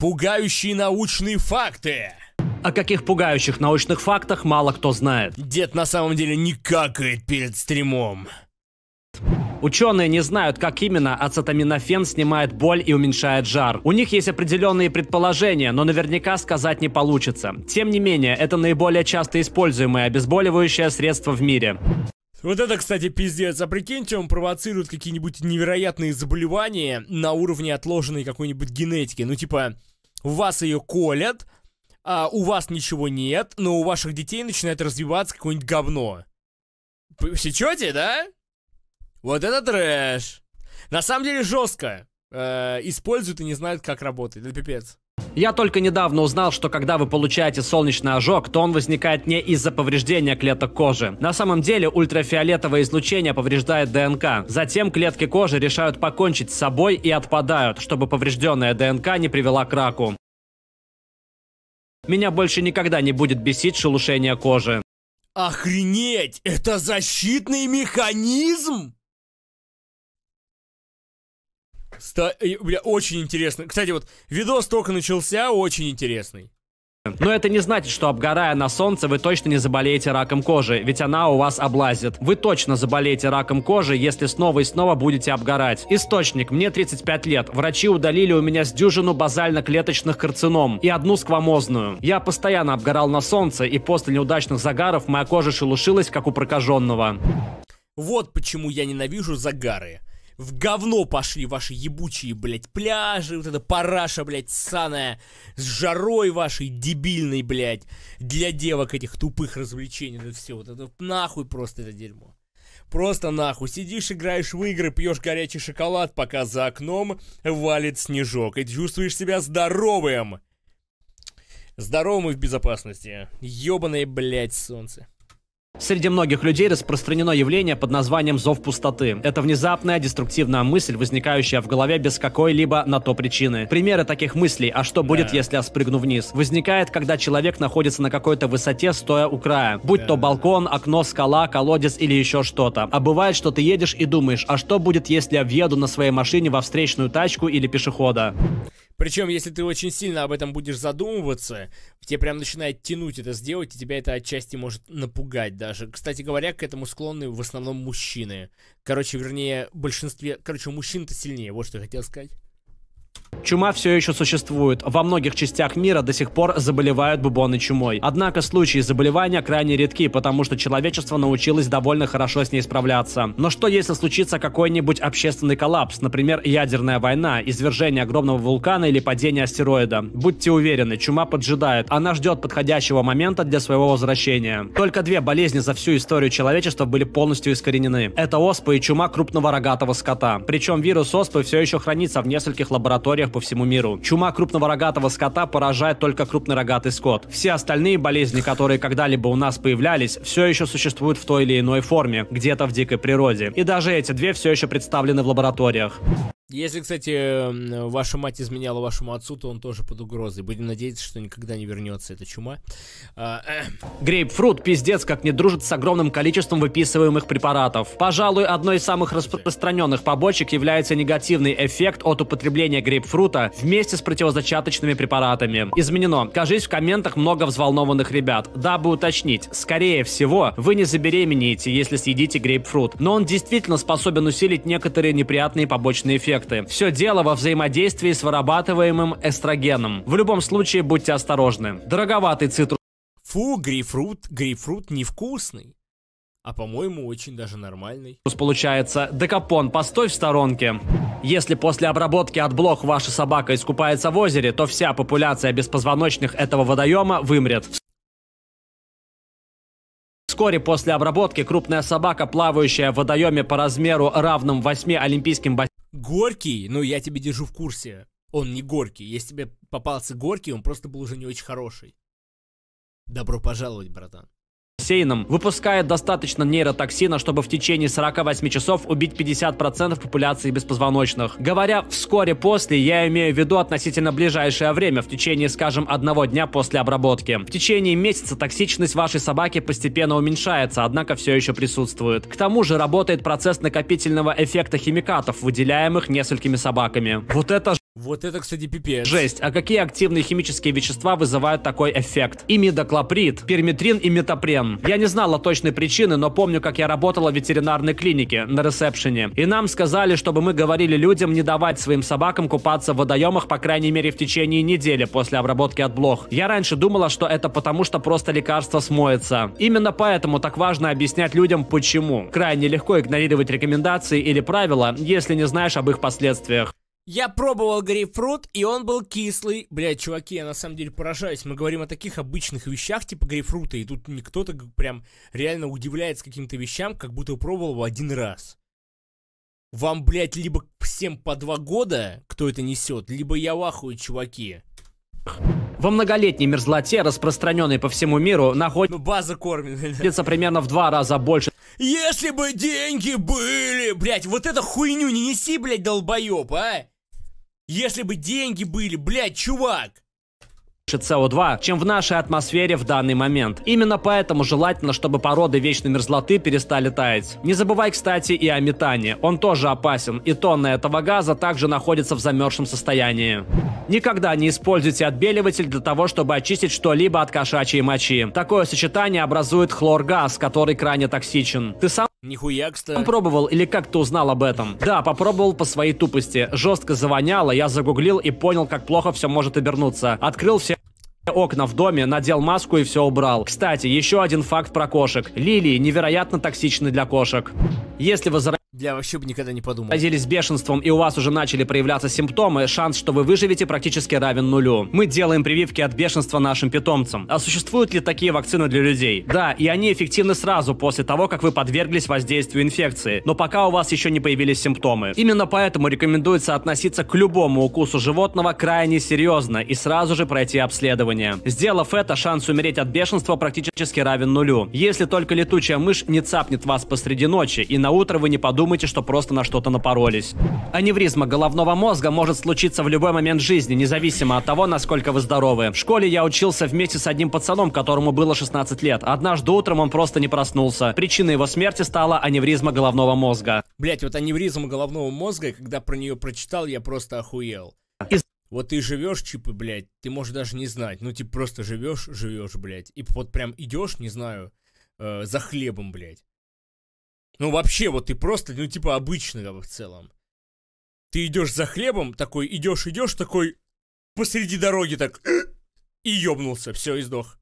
Пугающие научные факты. О каких пугающих научных фактах мало кто знает. Дед на самом деле не какает перед стримом. Ученые не знают, как именно ацетаминофен снимает боль и уменьшает жар. У них есть определенные предположения, но наверняка сказать не получится. Тем не менее, это наиболее часто используемое обезболивающее средство в мире. Вот это, кстати, пиздец. А прикиньте, он провоцирует какие-нибудь невероятные заболевания на уровне отложенной какой-нибудь генетики. Ну, типа, у вас ее колят, а у вас ничего нет, но у ваших детей начинает развиваться какое-нибудь говно. Сечете, да? Вот это трэш. На самом деле жестко. Э, используют и не знают, как работает. Это пипец. Я только недавно узнал, что когда вы получаете солнечный ожог, то он возникает не из-за повреждения клеток кожи. На самом деле ультрафиолетовое излучение повреждает ДНК. Затем клетки кожи решают покончить с собой и отпадают, чтобы поврежденная ДНК не привела к раку. Меня больше никогда не будет бесить шелушение кожи. Охренеть! Это защитный механизм? Ста... Э, бля, очень интересно. Кстати, вот видос только начался, очень интересный. Но это не значит, что обгорая на солнце, вы точно не заболеете раком кожи, ведь она у вас облазит. Вы точно заболеете раком кожи, если снова и снова будете обгорать. Источник. Мне 35 лет. Врачи удалили у меня с дюжину базально-клеточных карцином и одну сквамозную. Я постоянно обгорал на солнце, и после неудачных загаров моя кожа шелушилась, как у прокаженного. Вот почему я ненавижу загары в говно пошли ваши ебучие, блядь, пляжи, вот эта параша, блядь, саная, с жарой вашей дебильной, блядь, для девок этих тупых развлечений, это ну все, вот это нахуй просто это дерьмо. Просто нахуй. Сидишь, играешь в игры, пьешь горячий шоколад, пока за окном валит снежок. И чувствуешь себя здоровым. Здоровым и в безопасности. Ёбаное, блядь, солнце. Среди многих людей распространено явление под названием «зов пустоты». Это внезапная деструктивная мысль, возникающая в голове без какой-либо на то причины. Примеры таких мыслей «а что будет, если я спрыгну вниз?» возникает, когда человек находится на какой-то высоте, стоя у края. Будь то балкон, окно, скала, колодец или еще что-то. А бывает, что ты едешь и думаешь «а что будет, если я въеду на своей машине во встречную тачку или пешехода?» Причем, если ты очень сильно об этом будешь задумываться, тебе прям начинает тянуть это сделать, и тебя это отчасти может напугать даже. Кстати говоря, к этому склонны в основном мужчины. Короче, вернее, большинстве... Короче, мужчин-то сильнее, вот что я хотел сказать. Чума все еще существует. Во многих частях мира до сих пор заболевают бубоны чумой. Однако случаи заболевания крайне редки, потому что человечество научилось довольно хорошо с ней справляться. Но что если случится какой-нибудь общественный коллапс, например, ядерная война, извержение огромного вулкана или падение астероида? Будьте уверены, чума поджидает. Она ждет подходящего момента для своего возвращения. Только две болезни за всю историю человечества были полностью искоренены. Это оспа и чума крупного рогатого скота. Причем вирус оспы все еще хранится в нескольких лабораториях лабораториях по всему миру. Чума крупного рогатого скота поражает только крупный рогатый скот. Все остальные болезни, которые когда-либо у нас появлялись, все еще существуют в той или иной форме, где-то в дикой природе. И даже эти две все еще представлены в лабораториях. Если, кстати, ваша мать изменяла вашему отцу, то он тоже под угрозой. Будем надеяться, что никогда не вернется эта чума. А, э, грейпфрут пиздец как не дружит с огромным количеством выписываемых препаратов. Пожалуй, одной из самых распространенных побочек является негативный эффект от употребления грейпфрута вместе с противозачаточными препаратами. Изменено. Кажись, в комментах много взволнованных ребят. Дабы уточнить, скорее всего, вы не забеременеете, если съедите грейпфрут. Но он действительно способен усилить некоторые неприятные побочные эффекты эффекты. Все дело во взаимодействии с вырабатываемым эстрогеном. В любом случае, будьте осторожны. Дороговатый цитрус. Фу, грейпфрут, грейпфрут невкусный. А по-моему, очень даже нормальный. Получается, Декапон, постой в сторонке. Если после обработки от блох ваша собака искупается в озере, то вся популяция беспозвоночных этого водоема вымрет. Вскоре после обработки крупная собака, плавающая в водоеме по размеру равным 8 олимпийским бассейнам, Горький, ну я тебе держу в курсе, он не горький. Если тебе попался горький, он просто был уже не очень хороший. Добро пожаловать, братан. Сейном выпускает достаточно нейротоксина, чтобы в течение 48 часов убить 50% популяции беспозвоночных. Говоря «вскоре после», я имею в виду относительно ближайшее время, в течение, скажем, одного дня после обработки. В течение месяца токсичность вашей собаки постепенно уменьшается, однако все еще присутствует. К тому же работает процесс накопительного эффекта химикатов, выделяемых несколькими собаками. Вот это вот это, кстати, пипец. Жесть. А какие активные химические вещества вызывают такой эффект? Имидоклоприд, перметрин и метапрен. Я не знала точной причины, но помню, как я работала в ветеринарной клинике на ресепшене. И нам сказали, чтобы мы говорили людям не давать своим собакам купаться в водоемах, по крайней мере, в течение недели после обработки от блох. Я раньше думала, что это потому, что просто лекарство смоется. Именно поэтому так важно объяснять людям, почему. Крайне легко игнорировать рекомендации или правила, если не знаешь об их последствиях. Я пробовал грейпфрут, и он был кислый. блядь, чуваки, я на самом деле поражаюсь. Мы говорим о таких обычных вещах, типа грейпфрута, и тут кто-то прям реально удивляется каким-то вещам, как будто пробовал его один раз. Вам, блядь, либо всем по два года, кто это несет, либо я вахую, чуваки. Во многолетней мерзлоте, распространенной по всему миру, находится... Ну, база кормится примерно в два раза больше. Если бы деньги были, блядь, вот это хуйню не неси, блядь, долбоеб, а! Если бы деньги были, блядь, чувак! СО2, чем в нашей атмосфере в данный момент. Именно поэтому желательно, чтобы породы вечной мерзлоты перестали таять. Не забывай, кстати, и о метане. Он тоже опасен, и тонны этого газа также находится в замерзшем состоянии. Никогда не используйте отбеливатель для того, чтобы очистить что-либо от кошачьей мочи. Такое сочетание образует хлоргаз, который крайне токсичен. Ты сам Нихуя, кстати. Попробовал или как-то узнал об этом? Да, попробовал по своей тупости. Жестко завоняло, я загуглил и понял, как плохо все может обернуться. Открыл все окна в доме, надел маску и все убрал. Кстати, еще один факт про кошек. Лилии невероятно токсичны для кошек. Если вы заразились я вообще бы никогда не подумал. Родились бешенством и у вас уже начали проявляться симптомы, шанс, что вы выживете, практически равен нулю. Мы делаем прививки от бешенства нашим питомцам. А существуют ли такие вакцины для людей? Да, и они эффективны сразу после того, как вы подверглись воздействию инфекции, но пока у вас еще не появились симптомы. Именно поэтому рекомендуется относиться к любому укусу животного крайне серьезно и сразу же пройти обследование. Сделав это, шанс умереть от бешенства практически равен нулю. Если только летучая мышь не цапнет вас посреди ночи и на утро вы не подумаете думайте, что просто на что-то напоролись. Аневризма головного мозга может случиться в любой момент жизни, независимо от того, насколько вы здоровы. В школе я учился вместе с одним пацаном, которому было 16 лет. Однажды утром он просто не проснулся. Причиной его смерти стала аневризма головного мозга. Блять, вот аневризма головного мозга, когда про нее прочитал, я просто охуел. Из вот ты живешь, чипы, блядь, ты можешь даже не знать. Ну, типа, просто живешь, живешь, блядь. И вот прям идешь, не знаю, э, за хлебом, блядь. Ну вообще, вот ты просто, ну типа обычный обычного в целом. Ты идешь за хлебом, такой идешь, идешь, такой посреди дороги так и ёбнулся, все, и сдох.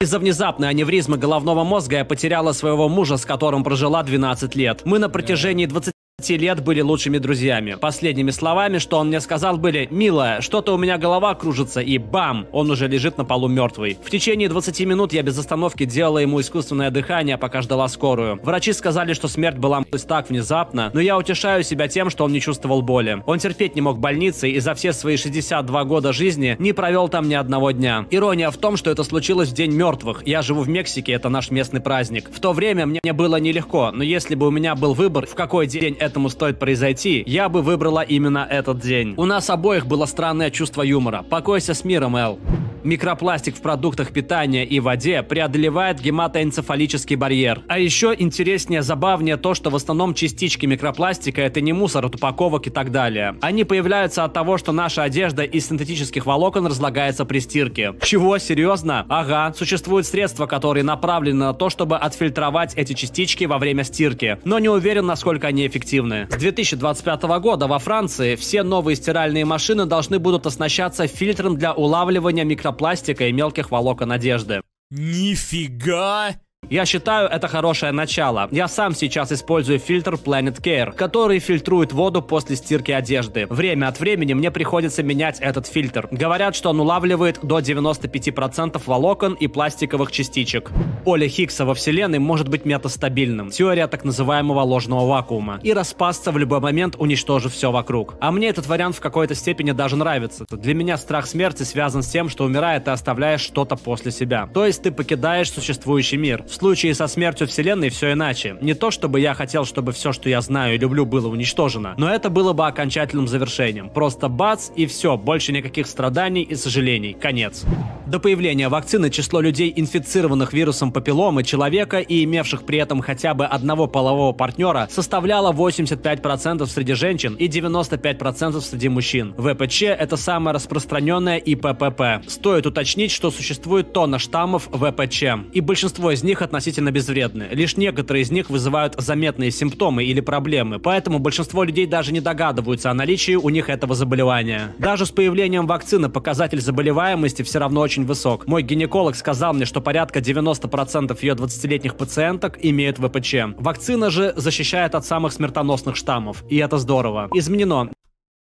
Из-за внезапной аневризмы головного мозга я потеряла своего мужа, с которым прожила 12 лет. Мы на протяжении 20 10 лет были лучшими друзьями. Последними словами, что он мне сказал, были «Милая, что-то у меня голова кружится» и бам, он уже лежит на полу мертвый. В течение 20 минут я без остановки делала ему искусственное дыхание, пока ждала скорую. Врачи сказали, что смерть была так внезапно, но я утешаю себя тем, что он не чувствовал боли. Он терпеть не мог больницы и за все свои 62 года жизни не провел там ни одного дня. Ирония в том, что это случилось в День мертвых. Я живу в Мексике, это наш местный праздник. В то время мне было нелегко, но если бы у меня был выбор, в какой день это этому стоит произойти, я бы выбрала именно этот день. У нас обоих было странное чувство юмора. Покойся с миром, Эл. Микропластик в продуктах питания и воде преодолевает гематоэнцефалический барьер. А еще интереснее, забавнее то, что в основном частички микропластика это не мусор от упаковок и так далее. Они появляются от того, что наша одежда из синтетических волокон разлагается при стирке. Чего? Серьезно? Ага, существуют средства, которые направлены на то, чтобы отфильтровать эти частички во время стирки, но не уверен, насколько они эффективны. С 2025 года во Франции все новые стиральные машины должны будут оснащаться фильтром для улавливания микропластика микропластика и мелких волокон одежды. Нифига! Я считаю, это хорошее начало. Я сам сейчас использую фильтр Planet Care, который фильтрует воду после стирки одежды. Время от времени мне приходится менять этот фильтр. Говорят, что он улавливает до 95% волокон и пластиковых частичек. Поле Хиггса во Вселенной может быть метастабильным. Теория так называемого ложного вакуума. И распасться в любой момент, уничтожив все вокруг. А мне этот вариант в какой-то степени даже нравится. Для меня страх смерти связан с тем, что умирая ты оставляешь что-то после себя. То есть ты покидаешь существующий мир. В случае со смертью Вселенной все иначе. Не то, чтобы я хотел, чтобы все, что я знаю и люблю, было уничтожено, но это было бы окончательным завершением. Просто бац и все, больше никаких страданий и сожалений. Конец. До появления вакцины число людей, инфицированных вирусом папилломы человека и имевших при этом хотя бы одного полового партнера, составляло 85% среди женщин и 95% среди мужчин. ВПЧ – это самое распространенное ИППП. Стоит уточнить, что существует тонна штаммов ВПЧ, и большинство из них относительно безвредны. Лишь некоторые из них вызывают заметные симптомы или проблемы, поэтому большинство людей даже не догадываются о наличии у них этого заболевания. Даже с появлением вакцины показатель заболеваемости все равно очень высок. Мой гинеколог сказал мне, что порядка 90% ее 20-летних пациенток имеют ВПЧ. Вакцина же защищает от самых смертоносных штаммов, и это здорово. Изменено.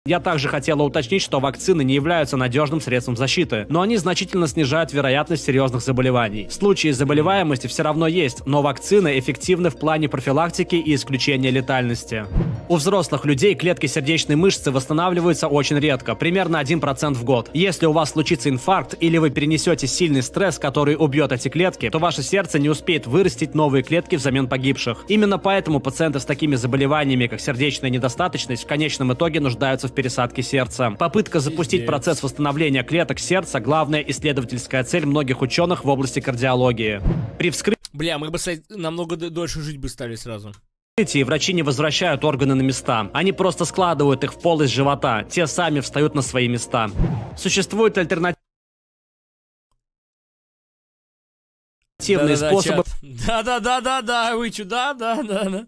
Я также хотела уточнить, что вакцины не являются надежным средством защиты, но они значительно снижают вероятность серьезных заболеваний. Случаи заболеваемости все равно есть, но вакцины эффективны в плане профилактики и исключения летальности. У взрослых людей клетки сердечной мышцы восстанавливаются очень редко, примерно 1% в год. Если у вас случится инфаркт или вы перенесете сильный стресс, который убьет эти клетки, то ваше сердце не успеет вырастить новые клетки взамен погибших. Именно поэтому пациенты с такими заболеваниями, как сердечная недостаточность, в конечном итоге нуждаются процессов пересадки сердца. Попытка запустить процесс восстановления клеток сердца – главная исследовательская цель многих ученых в области кардиологии. При вскрытии... Бля, мы бы намного дольше жить бы стали сразу и врачи не возвращают органы на места. Они просто складывают их в полость живота. Те сами встают на свои места. Существует альтернатива. Да, да, способы... да, да, да, да, да, вы чудо, да, да, да.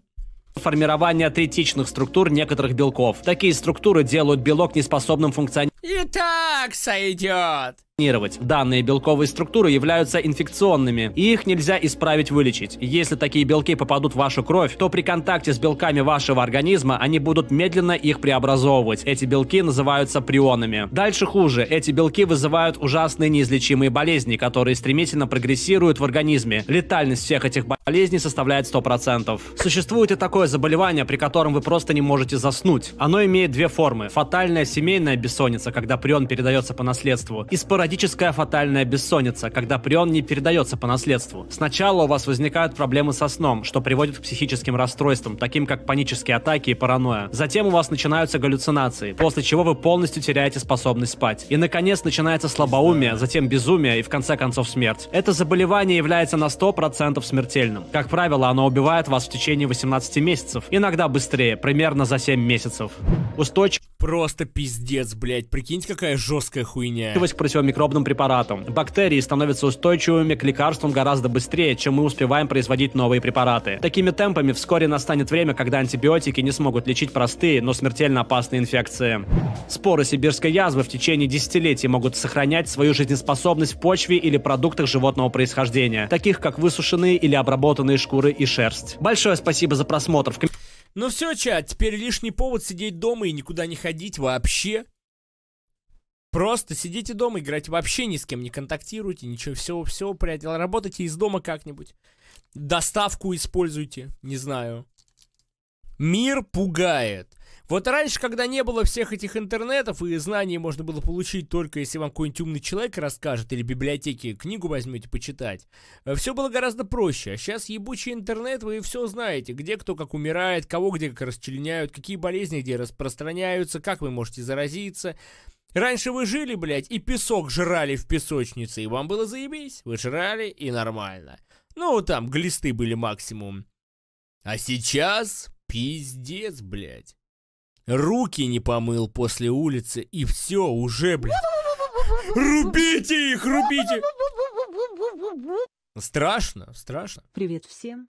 Формирование третичных структур некоторых белков. Такие структуры делают белок неспособным функционировать. И так сойдет вакцинировать. Данные белковые структуры являются инфекционными, и их нельзя исправить вылечить. Если такие белки попадут в вашу кровь, то при контакте с белками вашего организма они будут медленно их преобразовывать. Эти белки называются прионами. Дальше хуже. Эти белки вызывают ужасные неизлечимые болезни, которые стремительно прогрессируют в организме. Летальность всех этих болезней составляет 100%. Существует и такое заболевание, при котором вы просто не можете заснуть. Оно имеет две формы. Фатальная семейная бессонница, когда прион передается по наследству, и спора Спорадическая фатальная бессонница, когда прион не передается по наследству. Сначала у вас возникают проблемы со сном, что приводит к психическим расстройствам, таким как панические атаки и паранойя. Затем у вас начинаются галлюцинации, после чего вы полностью теряете способность спать. И, наконец, начинается слабоумие, затем безумие и, в конце концов, смерть. Это заболевание является на 100% смертельным. Как правило, оно убивает вас в течение 18 месяцев, иногда быстрее, примерно за 7 месяцев. Устойчивость Просто пиздец, блядь. Прикиньте, какая жесткая хуйня. К противомикробным препаратам. Бактерии становятся устойчивыми к лекарствам гораздо быстрее, чем мы успеваем производить новые препараты. Такими темпами вскоре настанет время, когда антибиотики не смогут лечить простые, но смертельно опасные инфекции. Споры сибирской язвы в течение десятилетий могут сохранять свою жизнеспособность в почве или продуктах животного происхождения, таких как высушенные или обработанные шкуры и шерсть. Большое спасибо за просмотр. В ну все, чат, теперь лишний повод сидеть дома и никуда не ходить вообще. Просто сидите дома, играть вообще ни с кем не контактируйте, ничего, все, все, приятель, работайте из дома как-нибудь. Доставку используйте, не знаю. Мир пугает. Вот раньше, когда не было всех этих интернетов, и знаний можно было получить только если вам какой-нибудь умный человек расскажет, или в библиотеке книгу возьмете почитать, э, все было гораздо проще. А сейчас ебучий интернет, вы все знаете, где кто как умирает, кого где как расчленяют, какие болезни где распространяются, как вы можете заразиться. Раньше вы жили, блядь, и песок жрали в песочнице, и вам было заебись, вы жрали и нормально. Ну, там глисты были максимум. А сейчас Пиздец, блядь. Руки не помыл после улицы, и все, уже, блядь. Рубите их, рубите! Страшно, страшно. Привет всем.